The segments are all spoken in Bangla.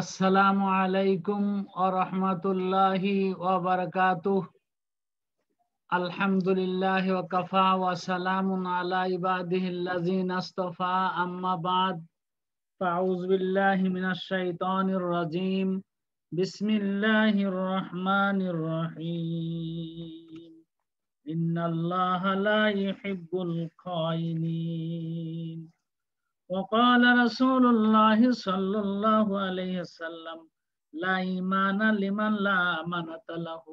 আসসালামু আলাইকুম আরহামতুল্লাহি ওবরকাতুহ আলহামদুলিল্লাহ ওয়াকাফা ওয়া সালামুন আলা ইবাদিহিল্লাযিনা ইসতাফা আম্মা বাদ ফাউযু বিল্লাহি মিনাশ শাইতানির রাজীম বিসমিল্লাহির রহমানির রহিম ইন্নাল্লাহা লা ইউহিব্বুল খায়িনিন وقال رسول الله صلى الله عليه وسلم لا إيمان لمن لا أمانة له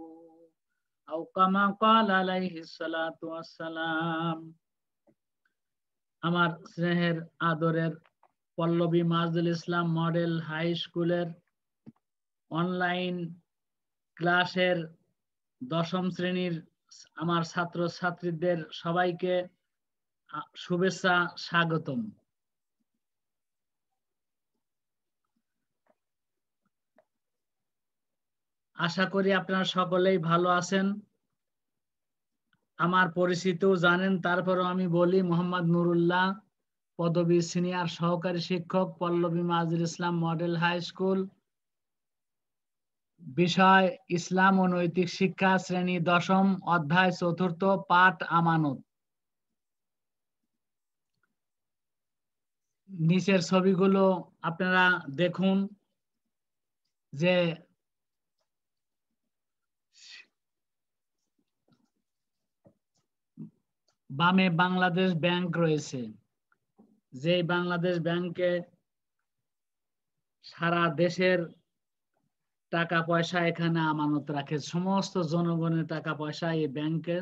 أو كما قال عليه الصلاة والسلام আমার স্নেহের আদরের পল্লবী মাজদুল ইসলাম মডেল হাই স্কুলের অনলাইন ক্লাসের দশম শ্রেণীর আমার ছাত্র ছাত্রীদের সবাইকে শুভেচ্ছা স্বাগতম আশা করি আপনারা সকলেই ভালো আছেন আমার পরিচিত জানেন তারপরে আমি বলি মোহাম্মদ নুরুল্লাহ পদবী সিনিয়র সহকারী শিক্ষক Pallabi Majir Islam model high school বিষয় ইসলাম ও নৈতিক শিক্ষা শ্রেণী দশম অধ্যায় চতুর্থ পাঠ আমানত নিচের ছবিগুলো আপনারা দেখুন যে বামে বাংলাদেশ ব্যাংক রয়েছে যে বাংলাদেশ ব্যাংকে সারা দেশের টাকা পয়সা এখানে আমানত রাখে সমস্ত জনগণের টাকা পয়সা এই ব্যাংকে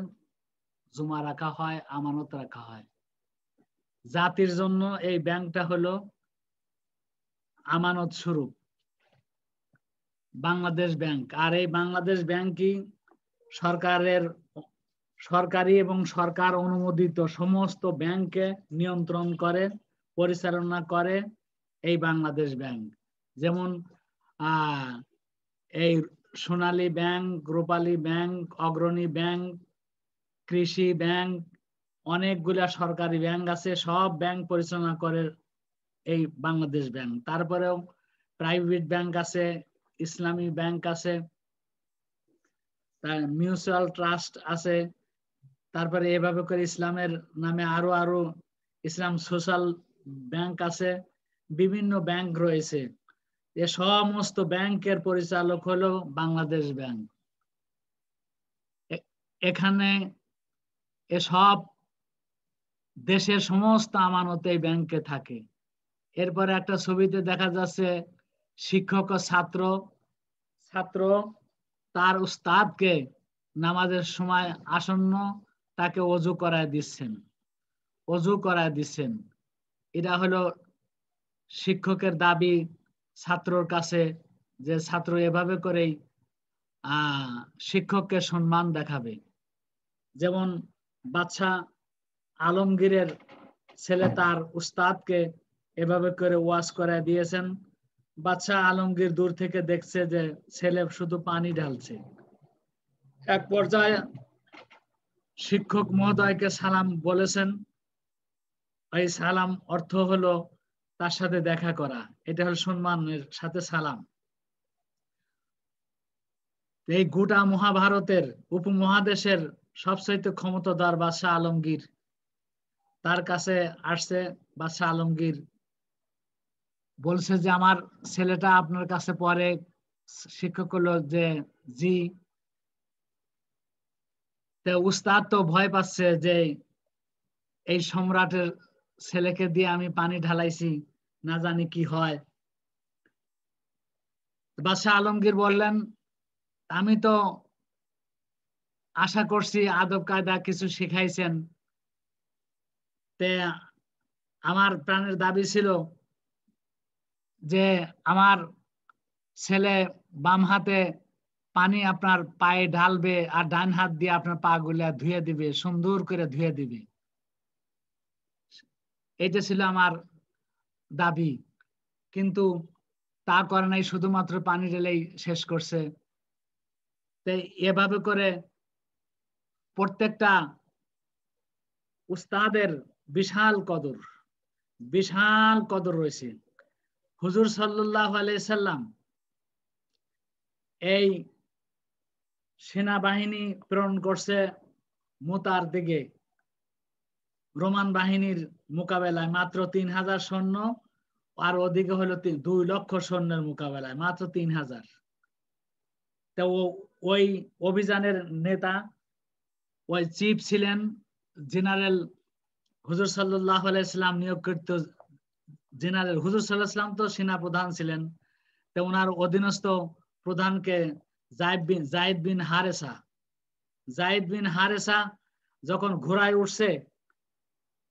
জমা রাখা হয় আমানত রাখা হয় জাতির জন্য এই ব্যাংকটা হলো আমানত স্বরূপ বাংলাদেশ ব্যাংক আর এই বাংলাদেশ ব্যাংকই সরকারের সরকারি এবং সরকার অনুমোদিত সমস্ত ব্যাংকে নিয়ন্ত্রণ করে পরিচালনা করে এই বাংলাদেশ ব্যাংক যেমন এই Sonali bank Rupali bank Agrani bank Krishi bank অনেকগুলা সরকারি ব্যাংক আছে সব ব্যাংক পরিচালনা করে এই বাংলাদেশ ব্যাংক তারপরেও প্রাইভেট ব্যাংক আছে ইসলামী ব্যাংক আছে মিউচুয়াল ট্রাস্ট আছে তারপরে এভাবে করে ইসলামের নামে আরো আরো ইসলাম সোশ্যাল ব্যাংক আছে বিভিন্ন ব্যাংক রয়েছে এ সমস্ত ব্যাংকের পরিচালক হলো বাংলাদেশ ব্যাংক এখানে এসব দেশের সমস্ত আমানত এই ব্যাংকে থাকে এরপরে একটা ছবিতে দেখা যাচ্ছে শিক্ষক ও ছাত্র ছাত্র তার উস্তাদকে নামাজের সময় আসন্ন তাকে অজু করায় দিচ্ছেন অজু করায় দিচ্ছেন এটা হলো শিক্ষকের দাবি ছাত্রর কাছে যে ছাত্র এভাবে করেই শিক্ষককে সম্মান দেখাবে যেমন বাচ্চা আলমগীরের ছেলে তার উস্তাদকে এভাবে করে ওয়াশ করায় দিয়েছেন বাচ্চা আলমগীর দূর থেকে দেখছে যে ছেলে শুধু পানি ঢালছে এক পর্যায়ে শিক্ষক মহোদয়কে সালাম বলেছেন এই সালাম অর্থ হলো তার সাথে দেখা করা এটা হলো সম্মানের সাথে সালাম এই গোটা মহাভারতের উপমহাদেশের সবচাইতে ক্ষমতাদার বাদশাহ আলমগীর তার কাছে আসছে বাদশাহ আলমগীর বলছে যে আমার ছেলেটা আপনার কাছে পরে শিক্ষক হলো যে জি উস্তাদ তো ভয় পাচ্ছে যে এই সম্রাটের ছেলেকে দিয়ে আমি পানি ঢালাইছি না জানি কি হয় বাদশাহ আলমগীর বললেন আমি তো আশা করছি আদব কায়দা কিছু শিখাইছেন তে আমার প্রাণের দাবি ছিল যে আমার ছেলে বাম হাতে পানি আপনার পায়ে ঢালবে আর ডান হাত দিয়ে আপনার পা গুলা ধুয়ে দিবে সুন্দর করে ধুয়ে দিবে এটা ছিল আমার দাবি কিন্তু তা করে নাই শুধুমাত্র পানি ঢেলেই শেষ করছে তাই এভাবে করে প্রত্যেকটা উস্তাদের বিশাল কদর বিশাল কদর রয়েছে হুজুর সাল্লাহ আলাইসাল্লাম এই সেনাবাহিনী প্রেরণ করছে মোতার দিকে রোমান বাহিনীর মোকাবেলায় মাত্র তিন হাজার সৈন্য আর ওদিকে হলো দুই লক্ষ সৈন্যের মোকাবেলায় মাত্র তিন হাজার তো ওই অভিযানের নেতা ওই চিফ ছিলেন জেনারেল হুজুর সাল্লাহ আলাইসালাম নিয়োগকৃত জেনারেল হুজুর সাল্লাহ ইসলাম তো সেনা প্রধান ছিলেন তো ওনার অধীনস্থ প্রধানকে জায়দ বিন জায়দ বিন হারেসা জায়দ বিন হারেসা যখন ঘোড়ায় উঠছে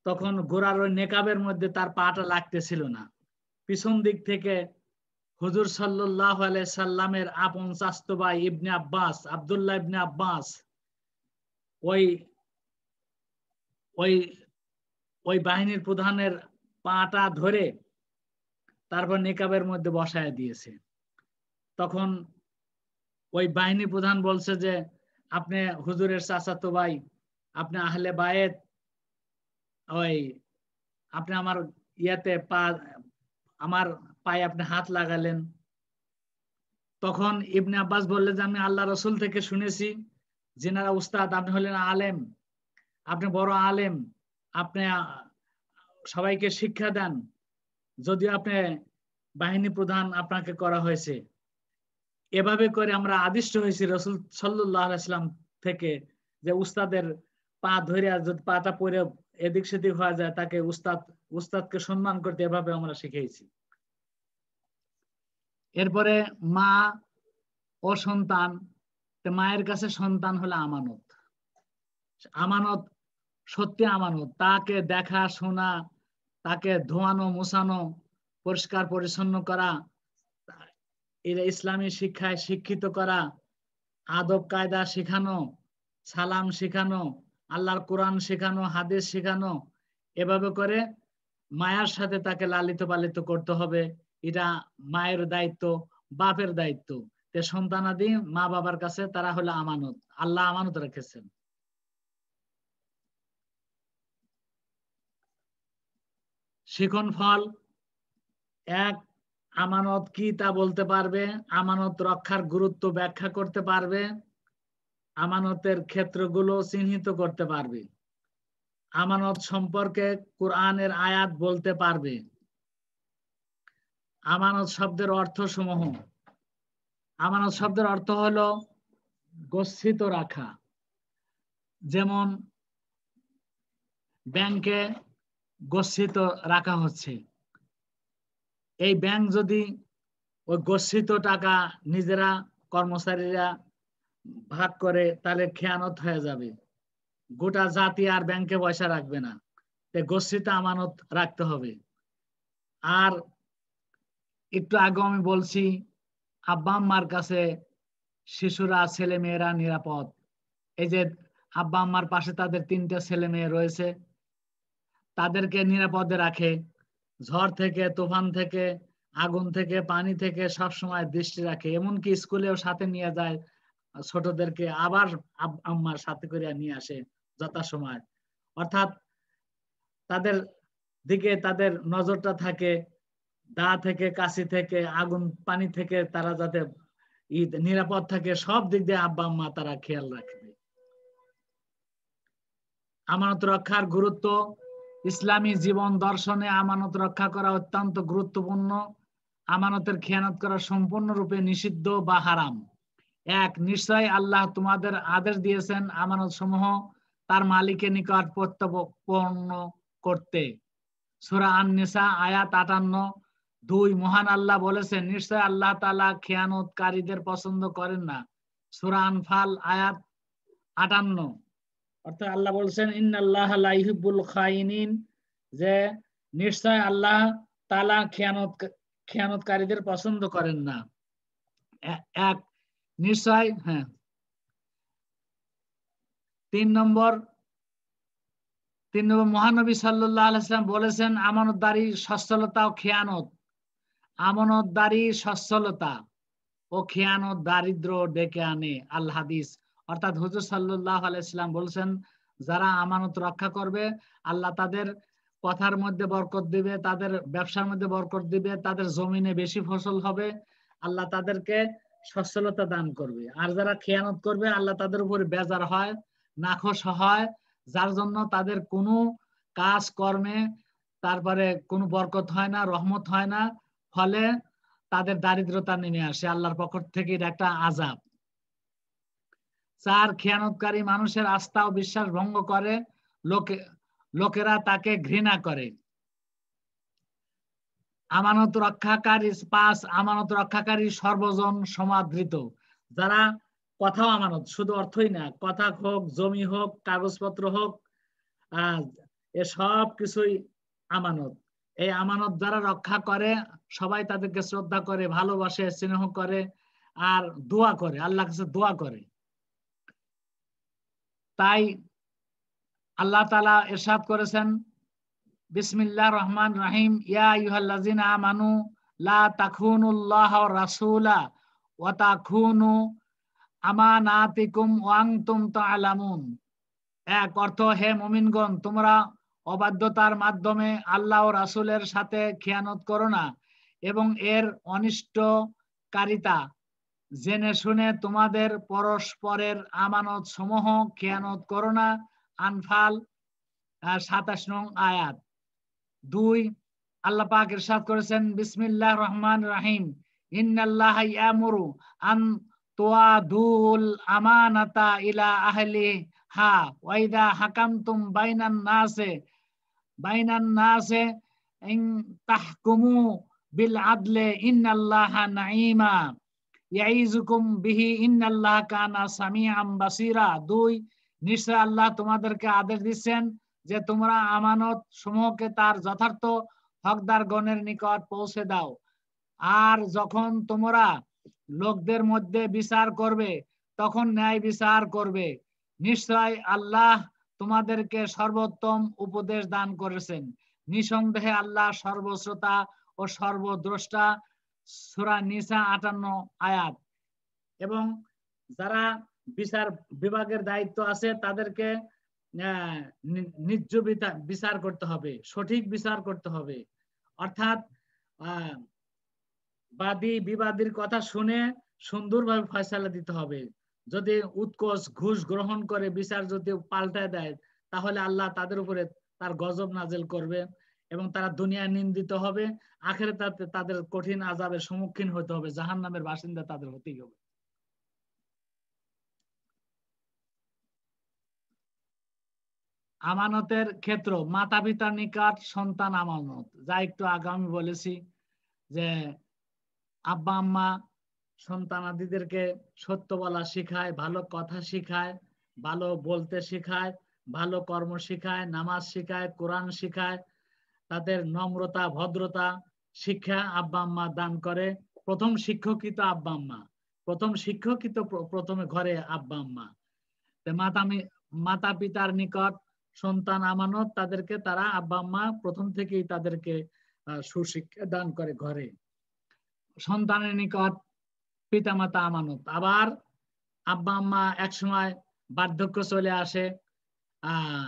তখন ঘোড়ার ওই নেকাবের মধ্যে তার পাটা লাগতেছিল না পিছন দিক থেকে হুজুর সাল্লাহ সাল্লামের আপন চাস্ত ভাই ইবনে আব্বাস আবদুল্লাহ ইবনে আব্বাস ওই ওই ওই বাহিনীর প্রধানের পাটা ধরে তারপর নেকাবের মধ্যে বসায় দিয়েছে তখন ওই বাহিনী প্রধান বলছে যে আপনি হুজুরের তো ভাই আপনি আহলে বায়েত ওই আপনি আমার ইয়াতে পা আমার পায়ে আপনি হাত লাগালেন তখন ইবনে আব্বাস বললেন যে আমি আল্লাহ রসুল থেকে শুনেছি যেনারা উস্তাদ আপনি হলেন আলেম আপনি বড় আলেম আপনি সবাইকে শিক্ষা দেন যদিও আপনি বাহিনী প্রধান আপনাকে করা হয়েছে এভাবে করে আমরা আদিষ্ট হয়েছি রসুল সাল্লাম থেকে যে উস্তাদের পা ধরে যদি পাটা পরে এদিক সেদিক হওয়া যায় তাকে উস্তাদ উস্তাদকে সম্মান করতে এভাবে আমরা শিখেছি এরপরে মা ও সন্তান মায়ের কাছে সন্তান হলো আমানত আমানত সত্যি আমানত তাকে দেখা শোনা তাকে ধোয়ানো মোছানো পরিষ্কার পরিচ্ছন্ন করা এরা ইসলামী শিক্ষায় শিক্ষিত করা আদব কায়দা শেখানো সালাম শেখানো আল্লাহর কোরআন শেখানো হাদিস শেখানো এভাবে করে মায়ার সাথে তাকে লালিত পালিত করতে হবে এটা মায়ের দায়িত্ব বাপের দায়িত্ব সন্তানাদি মা বাবার কাছে তারা হলো আমানত আল্লাহ আমানত রেখেছেন শিখন ফল এক আমানত কি তা বলতে পারবে আমানত রক্ষার গুরুত্ব ব্যাখ্যা করতে পারবে আমানতের ক্ষেত্রগুলো চিহ্নিত করতে পারবে আমানত সম্পর্কে কোরআনের আয়াত বলতে পারবে আমানত শব্দের অর্থ সমূহ আমানত শব্দের অর্থ হলো গচ্ছিত রাখা যেমন ব্যাংকে গচ্ছিত রাখা হচ্ছে এই ব্যাংক যদি ওই গচ্ছিত টাকা নিজেরা কর্মচারীরা ভাগ করে তাহলে খেয়ানত হয়ে যাবে গোটা জাতি আর ব্যাংকে পয়সা রাখবে না গচ্ছিত আমানত রাখতে হবে আর একটু আগে আমি বলছি আব্বা আম্মার কাছে শিশুরা ছেলে মেয়েরা নিরাপদ এই যে আব্বা আম্মার পাশে তাদের তিনটা ছেলে মেয়ে রয়েছে তাদেরকে নিরাপদে রাখে ঝড় থেকে তুফান থেকে আগুন থেকে পানি থেকে সব সময় দৃষ্টি রাখে এমনকি স্কুলেও সাথে নিয়ে যায় ছোটদেরকে আবার আম্মার সাথে করে নিয়ে আসে যথাসময় অর্থাৎ তাদের দিকে তাদের নজরটা থাকে দা থেকে কাশি থেকে আগুন পানি থেকে তারা যাতে ঈদ নিরাপদ থাকে সব দিক দিয়ে আব্বা আম্মা তারা খেয়াল রাখবে আমানত রক্ষার গুরুত্ব ইসলামী জীবন দর্শনে আমানত রক্ষা করা অত্যন্ত গুরুত্বপূর্ণ আমানতের খেয়ানত করা সম্পূর্ণরূপে নিষিদ্ধ বা হারাম এক নিশ্চয় আল্লাহ তোমাদের আদেশ দিয়েছেন আমানত সমূহ তার মালিকের নিকট প্রত্যাবর্ণ করতে সুরা আননিসা আয়াত আটান্ন দুই মহান আল্লাহ বলেছেন নিশ্চয় আল্লাহ তালা খেয়ানতকারীদের পছন্দ করেন না সুরা আনফাল আয়াত আটান্ন অর্থাৎ আল্লাহ বলছেন ইন্নাল্লাহ লাইহিবুল খাইনিন যে নিশ্চয় আল্লাহ তালা খেয়ানত খেয়ানতকারীদের পছন্দ করেন না এক নিশ্চয় হ্যাঁ তিন নম্বর তিন নম্বর মহানবী সাল্লাহ আলাইসালাম বলেছেন আমানতদারি সচ্ছলতা ও খেয়ানত আমানতদারি সচ্ছলতা ও খেয়ানত দারিদ্র ডেকে আনে আল্লাহাদিস হাদিস অর্থাৎ হুজুর সাল্লাহ আলাইসাল্লাম বলছেন যারা আমানত রক্ষা করবে আল্লাহ তাদের কথার মধ্যে বরকত দিবে তাদের ব্যবসার মধ্যে বরকত দিবে তাদের জমিনে বেশি ফসল হবে আল্লাহ তাদেরকে সচ্ছলতা দান করবে আর যারা খেয়ানত করবে আল্লাহ তাদের উপরে বেজার হয় নাখোশ হয় যার জন্য তাদের কোনো কাজ কর্মে তারপরে কোনো বরকত হয় না রহমত হয় না ফলে তাদের দারিদ্রতা নেমে আসে আল্লাহর পক্ষ থেকে এটা একটা আজাব চার খেয়ানতকারী মানুষের আস্থা ও বিশ্বাস ভঙ্গ করে লোকে লোকেরা তাকে ঘৃণা করে আমানত রক্ষাকারী পাঁচ আমানত রক্ষাকারী সর্বজন সমাদৃত যারা কথাও আমানত শুধু অর্থই না কথা হোক জমি হোক কাগজপত্র হোক এ সব কিছুই আমানত এই আমানত যারা রক্ষা করে সবাই তাদেরকে শ্রদ্ধা করে ভালোবাসে স্নেহ করে আর দোয়া করে আল্লাহ কাছে দোয়া করে তাই আল্লাহ তালা এরশাদ করেছেন বিসমিল্লা রহমান রাহিম ইয়া ইহাল্লাজিন আমানু লা তাখুনুল্লাহ রাসুলা ওয়া তাখুনু আমানাতিকুম ওয়াংতুম তাআলামুন এক অর্থ হে মুমিনগণ তোমরা অবাধ্যতার মাধ্যমে আল্লাহ ও রাসুলের সাথে খেয়ানত করো না এবং এর অনিষ্টকারিতা জেনে শুনে তোমাদের পরস্পরের আমানত সমূহ খেয়ানত করো না আনফাল সাতাশ নং আয়াত দুই আল্লাহ পাক ইরশাদ করেছেন বিসমিল্লাহ রহমান রাহিম ইন্নাল্লাহ ইয়ামুরু আন তুয়াদুল আমানাতা ইলা আহলি হা ওয়াইদা হাকামতুম বাইনান নাসে বাইনান নাসে ইন তাহকুমু বিল আদলে ইন্নাল্লাহ নাইমা ইয়াইজুকুম বিহি ইন্নাল্লাহ কানা বাসিরা দুই নিশ্চয় আল্লাহ তোমাদেরকে আদেশ দিচ্ছেন যে তোমরা আমানত সমূহকে তার যথার্থ হকদার গণের নিকট পৌঁছে দাও আর যখন তোমরা লোকদের মধ্যে বিচার করবে তখন ন্যায় বিচার করবে নিশ্চয় আল্লাহ তোমাদেরকে সর্বোত্তম উপদেশ দান করেছেন নিঃসন্দেহে আল্লাহ সর্বশ্রোতা ও সর্বদ্রষ্টা সুরা নিসা আটান্ন আয়াত এবং যারা বিচার বিভাগের দায়িত্ব আছে তাদেরকে ন্যায্য বিচার করতে হবে সঠিক বিচার করতে হবে অর্থাৎ বাদী বিবাদীর কথা শুনে সুন্দরভাবে ফয়সালা দিতে হবে যদি উৎকোষ ঘুষ গ্রহণ করে বিচার যদি পাল্টায় দেয় তাহলে আল্লাহ তাদের উপরে তার গজব নাজেল করবে এবং তারা দুনিয়ায় নিন্দিত হবে আখেরে তাতে তাদের কঠিন আজাবের সম্মুখীন হতে হবে জাহান নামের বাসিন্দা তাদের হতেই হবে আমানতের ক্ষেত্র মাতা পিতার নিকট সন্তান আমানত যা একটু আগামী বলেছি যে আব্বা আম্মা আদিদেরকে সত্য বলা শিখায় ভালো কথা শিখায় ভালো বলতে শিখায় ভালো কর্ম শিখায় নামাজ শিখায় কোরআন শিখায় তাদের নম্রতা ভদ্রতা শিক্ষা আব্বা আম্মা দান করে প্রথম শিক্ষকিত আব্বা আম্মা প্রথম শিক্ষকিত প্রথমে ঘরে আব্বা আম্মা মাতা মাতা পিতার নিকট সন্তান আমানত তাদেরকে তারা আব্বা আম্মা প্রথম থেকেই তাদেরকে সুশিক্ষা দান করে ঘরে সন্তানের নিকট পিতা মাতা আমানত আবার আব্বা আম্মা একসময় বার্ধক্য চলে আসে আহ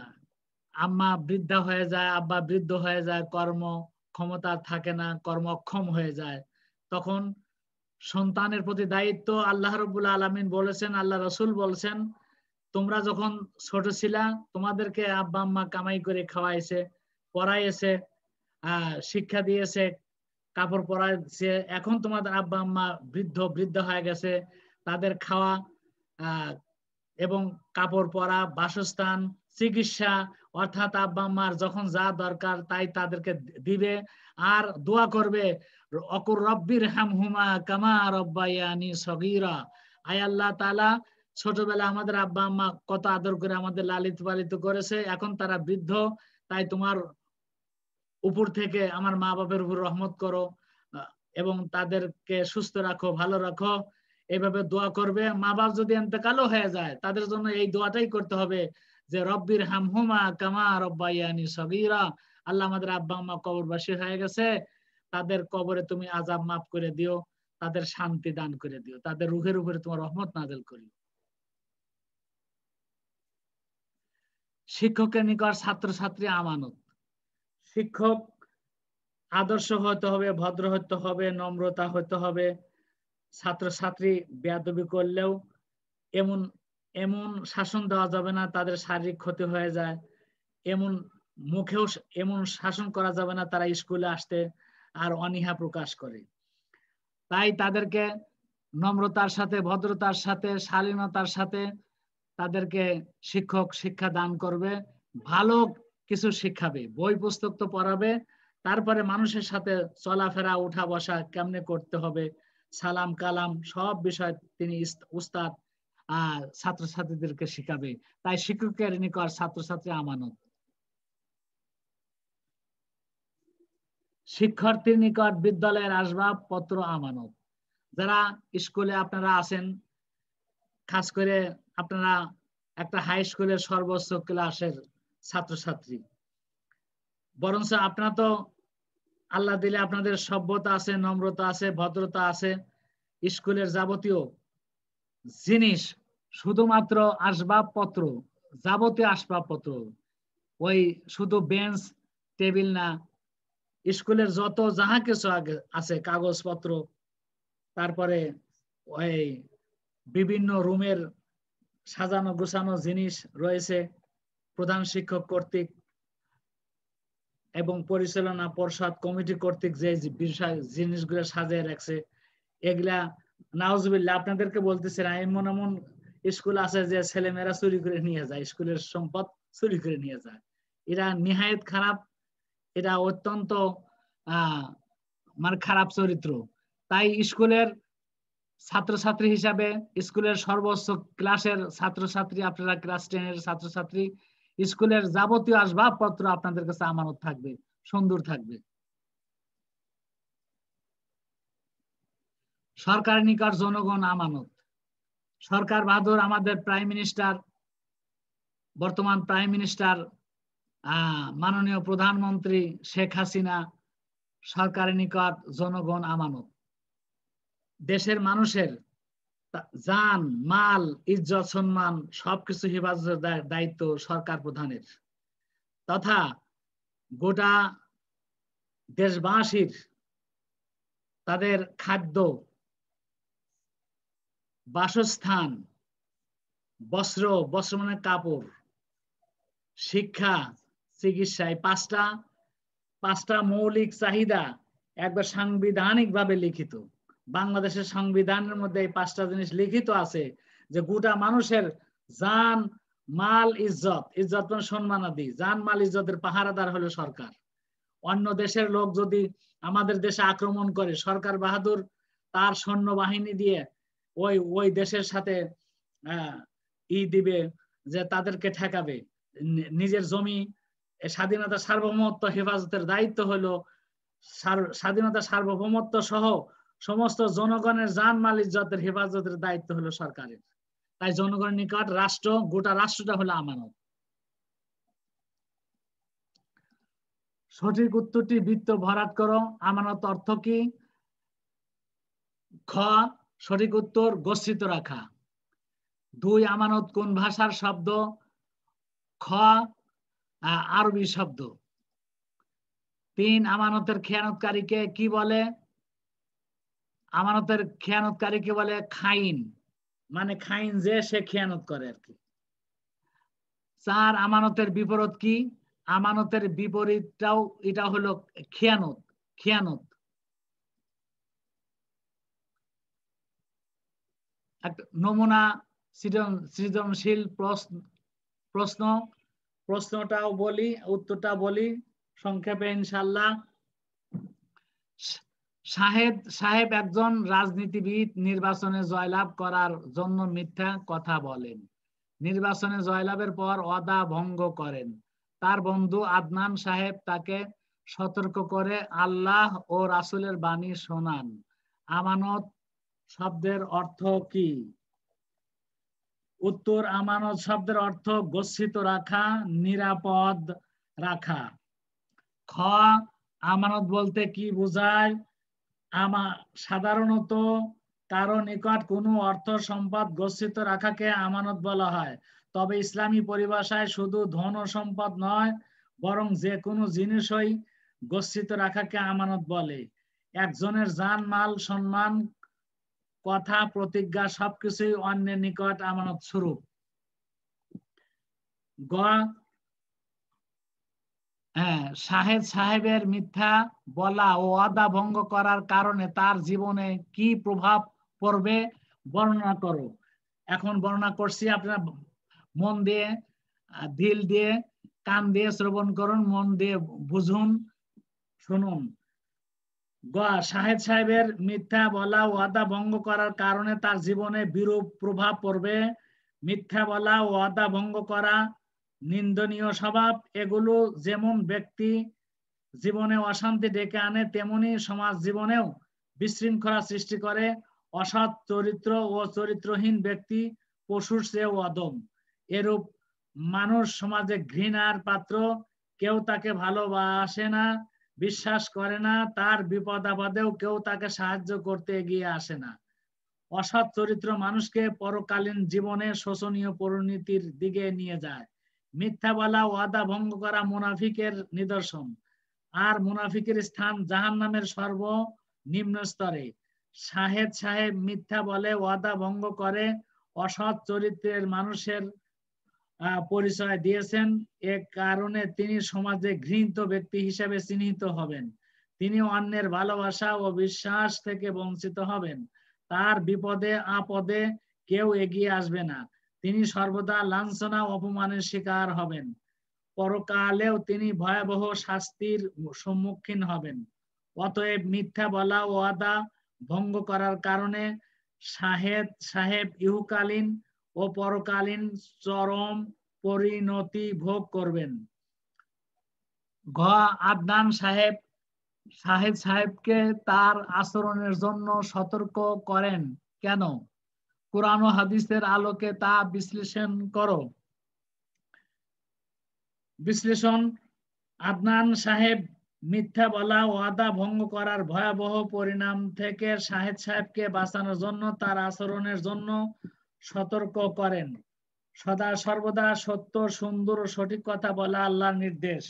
আম্মা বৃদ্ধা হয়ে যায় আব্বা বৃদ্ধ হয়ে যায় কর্ম ক্ষমতা থাকে না কর্মক্ষম হয়ে যায় তখন সন্তানের প্রতি দায়িত্ব আল্লাহ রবুল আলমিন বলেছেন আল্লাহ রসুল বলছেন তোমরা যখন ছোট ছিলা তোমাদেরকে আব্বা আম্মা কামাই করে খাওয়াইছে পড়াইছে শিক্ষা দিয়েছে কাপড় পরাইছে এখন তোমাদের আব্বা আম্মা বৃদ্ধ বৃদ্ধ হয়ে গেছে তাদের খাওয়া এবং কাপড় পরা বাসস্থান চিকিৎসা অর্থাৎ আব্বা মার যখন যা দরকার তাই তাদেরকে দিবে আর দোয়া করবে অকুর রব্বির হাম হুমা কামা রব্বায়ানি সগিরা আয় আল্লাহ তালা ছোটবেলা আমাদের আব্বা আম্মা কত আদর করে আমাদের লালিত পালিত করেছে এখন তারা বৃদ্ধ তাই তোমার উপর থেকে আমার মা বাপের উপর রহমত করো এবং তাদেরকে সুস্থ রাখো ভালো রাখো এভাবে দোয়া করবে মা বাপ যদি এতেকালও হয়ে যায় তাদের জন্য এই দোয়াটাই করতে হবে যে রব্বির হামহুমা কামা রব্বাইয়ানি সগীরা আল্লাহ আমাদের আব্বা আম্মা কবর বাসী হয়ে গেছে তাদের কবরে তুমি আজাব মাফ করে দিও তাদের শান্তি দান করে দিও তাদের রুহের উপরে তোমার রহমত নাজেল করিও শিক্ষকের নিকট ছাত্রছাত্রী আমানত শিক্ষক আদর্শ হতে হবে ভদ্র হতে হবে নম্রতা হতে হবে ছাত্রছাত্রী বেদবি করলেও এমন এমন শাসন দেওয়া যাবে না তাদের শারীরিক ক্ষতি হয়ে যায় এমন মুখেও এমন শাসন করা যাবে না তারা স্কুলে আসতে আর অনিহা প্রকাশ করে তাই তাদেরকে নম্রতার সাথে ভদ্রতার সাথে শালীনতার সাথে তাদেরকে শিক্ষক শিক্ষা দান করবে ভালো কিছু শিক্ষাবে বই পুস্তক তো পড়াবে তারপরে মানুষের সাথে চলাফেরা উঠা বসা কেমনে করতে হবে সালাম কালাম সব বিষয় তিনি উস্তাদ ছাত্রীদেরকে শিখাবে তাই শিক্ষকের নিকট ছাত্রছাত্রী আমানত শিক্ষার্থীর নিকট বিদ্যালয়ের আসবাবপত্র আমানত যারা স্কুলে আপনারা আছেন খাস করে আপনারা একটা হাই স্কুলের সর্বোচ্চ ক্লাসের ছাত্রছাত্রী বরঞ্চ আপনার তো আল্লাহ দিলে আপনাদের সভ্যতা আছে নম্রতা আছে ভদ্রতা আছে স্কুলের যাবতীয় জিনিস শুধুমাত্র আসবাবপত্র যাবতীয় আসবাবপত্র ওই শুধু বেঞ্চ টেবিল না স্কুলের যত যাহা কিছু আছে কাগজপত্র তারপরে ওই বিভিন্ন রুমের সাজানো গোছানো জিনিস রয়েছে প্রধান শিক্ষক কর্তৃক এবং পরিচালনা পর্ষদ কমিটি কর্তৃক যে বিষয় জিনিসগুলো সাজিয়ে রাখছে এগুলা নাওজবিল্লা আপনাদেরকে বলতেছে এমন এমন স্কুল আছে যে ছেলেমেয়েরা চুরি করে নিয়ে যায় স্কুলের সম্পদ চুরি করে নিয়ে যায় এরা নিহায়ত খারাপ এটা অত্যন্ত মানে খারাপ চরিত্র তাই স্কুলের ছাত্রছাত্রী হিসাবে স্কুলের সর্বোচ্চ ক্লাসের ছাত্রছাত্রী আপনারা ক্লাস টেনের ছাত্রছাত্রী স্কুলের যাবতীয় আসবাবপত্র আপনাদের কাছে আমানত থাকবে সুন্দর থাকবে সরকারের নিকট জনগণ আমানত সরকার বাহাদুর আমাদের প্রাইম মিনিস্টার বর্তমান প্রাইম মিনিস্টার মাননীয় প্রধানমন্ত্রী শেখ হাসিনা সরকারের নিকট জনগণ আমানত দেশের মানুষের যান মাল ইজ্জত সম্মান সবকিছু হেফাজতের দায়িত্ব সরকার প্রধানের তথা গোটা দেশবাসীর তাদের খাদ্য বাসস্থান বস্ত্র বস্ত্র মানে কাপড় শিক্ষা চিকিৎসায় পাঁচটা পাঁচটা মৌলিক চাহিদা একবার সাংবিধানিক ভাবে লিখিত বাংলাদেশের সংবিধানের মধ্যে এই পাঁচটা জিনিস লিখিত আছে যে গোটা মানুষের যান মাল ইজ্জত ইজ্জত মানে সম্মানাদি যান মাল ইজ্জতের পাহারাদার হলো সরকার অন্য দেশের লোক যদি আমাদের দেশে আক্রমণ করে সরকার বাহাদুর তার সৈন্য বাহিনী দিয়ে ওই ওই দেশের সাথে ই দিবে যে তাদেরকে ঠেকাবে নিজের জমি স্বাধীনতা সার্বভৌমত্ব হেফাজতের দায়িত্ব হলো স্বাধীনতা সার্বভৌমত্ব সহ সমস্ত জনগণের জানমাল ইজ্জতের হেফাজতের দায়িত্ব হলো সরকারের তাই জনগণের নিকট রাষ্ট্র গোটা রাষ্ট্রটা হলো আমানত সঠিক উত্তরটি বৃত্ত ভরাট করো আমানত অর্থ কি খ সঠিক উত্তর গচ্ছিত রাখা দুই আমানত কোন ভাষার শব্দ খ আরবি শব্দ তিন আমানতের খেয়ানতকারীকে কি বলে আমানতের খেয়ানতকারীকে বলে খাইন মানে খাইন যে সে খেয়ানত করে আর কি চার আমানতের বিপরীত কি আমানতের বিপরীতটাও এটা হলো খেয়ানত খেয়ানত নমুনা সৃজনশীল প্রশ্ন প্রশ্নটাও বলি উত্তরটা বলি সংক্ষেপে ইনশাল্লাহ সাহেব সাহেব একজন রাজনীতিবিদ নির্বাচনে জয়লাভ করার জন্য মিথ্যা কথা বলেন নির্বাচনে জয়লাভের পর অদা ভঙ্গ করেন তার বন্ধু আদনান সাহেব তাকে সতর্ক করে আল্লাহ ও রাসুলের বাণী শোনান আমানত শব্দের অর্থ কি উত্তর আমানত শব্দের অর্থ গচ্ছিত রাখা নিরাপদ রাখা খ আমানত বলতে কি বোঝায় আমা সাধারণত কারো নিকট কোনো অর্থ সম্পদ গচ্ছিত রাখাকে আমানত বলা হয় তবে ইসলামী পরিভাষায় শুধু ধন ও সম্পদ নয় বরং যে কোনো জিনিসই গচ্ছিত রাখাকে আমানত বলে একজনের যান মাল সম্মান কথা প্রতিজ্ঞা সবকিছুই অন্যের নিকট আমানত স্বরূপ গ সাহেব হ্যাঁ, সাহেবের মিথ্যা বলা ও আদা ভঙ্গ করার কারণে তার জীবনে কি প্রভাব পড়বে বর্ণনা করো এখন বর্ণনা করছি আপনার মন দিয়ে দিল দিয়ে কান দিয়ে শ্রবণ করুন মন দিয়ে বুঝুন শুনুন গ শাহেদ সাহেবের মিথ্যা বলা ওয়াদা ভঙ্গ করার কারণে তার জীবনে বিরূপ প্রভাব পড়বে মিথ্যা বলা ওয়াদা ভঙ্গ করা নিন্দনীয় স্বভাব এগুলো যেমন ব্যক্তি জীবনে অশান্তি ডেকে আনে তেমনি সমাজ জীবনেও বিশৃঙ্খলা সৃষ্টি করে অসৎ চরিত্র ও চরিত্রহীন ব্যক্তি পশুর চেয়েও অদম এরূপ মানুষ সমাজে ঘৃণার পাত্র কেউ তাকে ভালোবাসে না বিশ্বাস করে না তার বিপদ আপদেও কেউ তাকে সাহায্য করতে এগিয়ে আসে না অসৎ চরিত্র মানুষকে পরকালীন জীবনে শোষণীয় পরিণতির দিকে নিয়ে যায় মিথ্যা বলা ওয়াদা ভঙ্গ করা মুনাফিকের নিদর্শন আর মুনাফিকের স্থান জাহান নামের নিম্ন স্তরে সাহেব সাহেব মিথ্যা বলে ওয়াদা ভঙ্গ করে অসৎ চরিত্রের মানুষের পরিচয় দিয়েছেন এ কারণে তিনি সমাজে ঘৃণিত ব্যক্তি হিসেবে চিহ্নিত হবেন তিনি অন্যের ভালোবাসা ও বিশ্বাস থেকে বঞ্চিত হবেন তার বিপদে আপদে কেউ এগিয়ে আসবে না তিনি সর্বদা লাঞ্ছনা অপমানের শিকার হবেন পরকালেও তিনি ভয়াবহ শাস্তির সম্মুখীন হবেন অতএব মিথ্যা বলা ও আদা ভঙ্গ করার কারণে সাহেব সাহেব ইহুকালীন ও পরকালীন চরম পরিণতি ভোগ করবেন ঘ আদনান সাহেব সাহেব সাহেবকে তার আচরণের জন্য সতর্ক করেন কেন কোরআন হাদিসের আলোকে তা বিশ্লেষণ করো বিশ্লেষণ আদনান সাহেব মিথ্যা বলা ওয়াদা ভঙ্গ করার ভয়াবহ পরিণাম থেকে শাহেদ সাহেবকে বাঁচানোর জন্য তার আচরণের জন্য সতর্ক করেন সদা সর্বদা সত্য সুন্দর সঠিক কথা বলা আল্লাহর নির্দেশ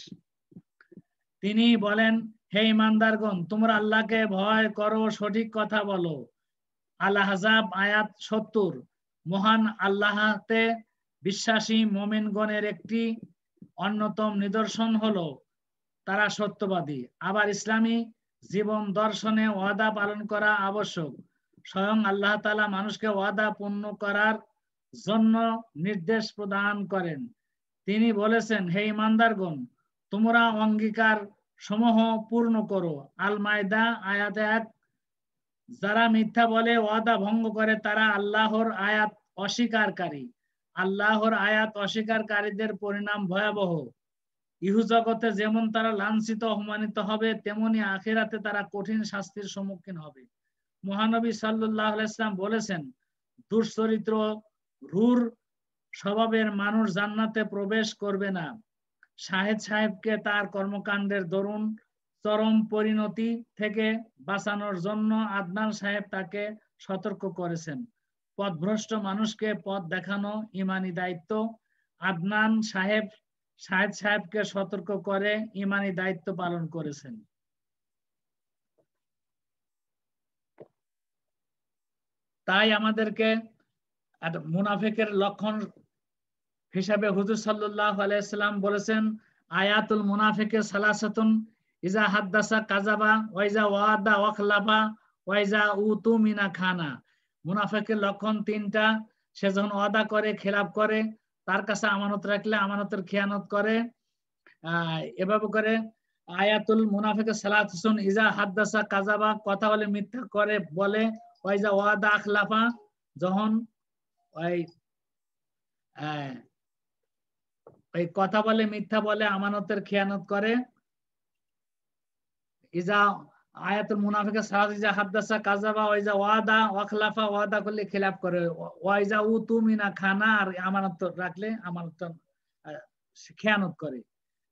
তিনি বলেন হে ইমানদারগণ তোমরা আল্লাহকে ভয় করো সঠিক কথা বলো আল্লাহ আয়াত সত্তর মহান আল্লাহতে বিশ্বাসী মোমিনগণের একটি অন্যতম নিদর্শন হলো তারা সত্যবাদী আবার ইসলামী জীবন দর্শনে ওয়াদা পালন করা আবশ্যক স্বয়ং আল্লাহ তালা মানুষকে ওয়াদা পূর্ণ করার জন্য নির্দেশ প্রদান করেন তিনি বলেছেন হে ইমানদারগণ তোমরা অঙ্গীকার সমূহ পূর্ণ করো আল মায়দা আয়াত এক যারা মিথ্যা বলে ওয়াদা ভঙ্গ করে তারা আল্লাহর আয়াত অস্বীকারী আল্লাহর আয়াত অস্বীকারীদের পরিণাম ভয়াবহ ইহু জগতে যেমন তারা লাঞ্ছিত অপমানিত হবে তেমনি আখেরাতে তারা কঠিন শাস্তির সম্মুখীন হবে মহানবী সাল্লাহ ইসলাম বলেছেন দুশ্চরিত্র রুর স্বভাবের মানুষ জান্নাতে প্রবেশ করবে না শাহেদ সাহেবকে তার কর্মকাণ্ডের দরুন চরম পরিণতি থেকে বাঁচানোর জন্য আদনান সাহেব তাকে সতর্ক করেছেন পথভ্রষ্ট মানুষকে পথ দেখানো ইমানি দায়িত্ব আদনান সাহেব সাহেদ সাহেবকে সতর্ক করে ইমানি দায়িত্ব পালন করেছেন তাই আমাদেরকে মুনাফেকের লক্ষণ হিসাবে হুজুর সাল্লাহ আলাইসাল্লাম বলেছেন আয়াতুল মুনাফেকে সালাসাতুন ইজা হাদ্দাসা কাজাবা ওয়াইজা ওয়াদা ওয়াখলাফা ওয়াইজা উতু মিনা খানা মুনাফেকের লক্ষণ তিনটা সে যখন ওয়াদা করে খেলাপ করে তার কাছে আমানত রাখলে আমানতের খেয়ানত করে এভাবে করে আয়াতুল মুনাফেকে সালাত ইজা হাদ্দাসা কাজাবা কথা বলে মিথ্যা করে বলে ওয়াইজা ওয়াদা আখলাফা যখন ওই ওই কথা বলে মিথ্যা বলে আমানতের খেয়ানত করে ইজা আয়াতুল মুনাফিকা সাহায্য যা হাদ্দাসা কাজাবা ওয়াইজা ওয়াদা ওয়াখলাফা ওয়াদা করলে খেলাফ করে ওয়াইজা উ তুমি না খানা আর আমানত রাখলে আমানত খেয়ানত করে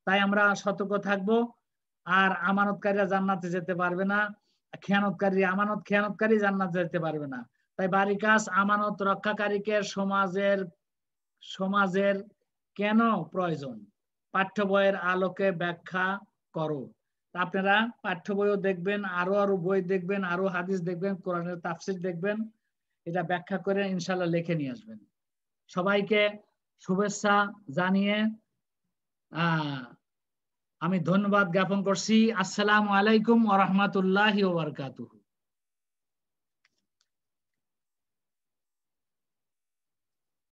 তাই আমরা সতর্ক থাকব আর আমানতকারীরা জান্নাতে যেতে পারবে না খেয়ানতকারী আমানত খেয়ানতকারী জান্নাত যেতে পারবে না তাই বাড়ি কাজ আমানত রক্ষাকারীকে সমাজের সমাজের কেন প্রয়োজন পাঠ্য বইয়ের আলোকে ব্যাখ্যা করো আপনারা পাঠ্য বইও দেখবেন আরো আরো বই দেখবেন আরো হাদিস দেখবেন কোরআনের তাফসির দেখবেন এটা ব্যাখ্যা করে ইনশাল্লাহ লিখে নিয়ে আসবেন সবাইকে শুভেচ্ছা জানিয়ে আহ আমি ধন্যবাদ জ্ঞাপন করছি আসসালামু আলাইকুম ওরহমতুল্লাহ ওবরকাতুহ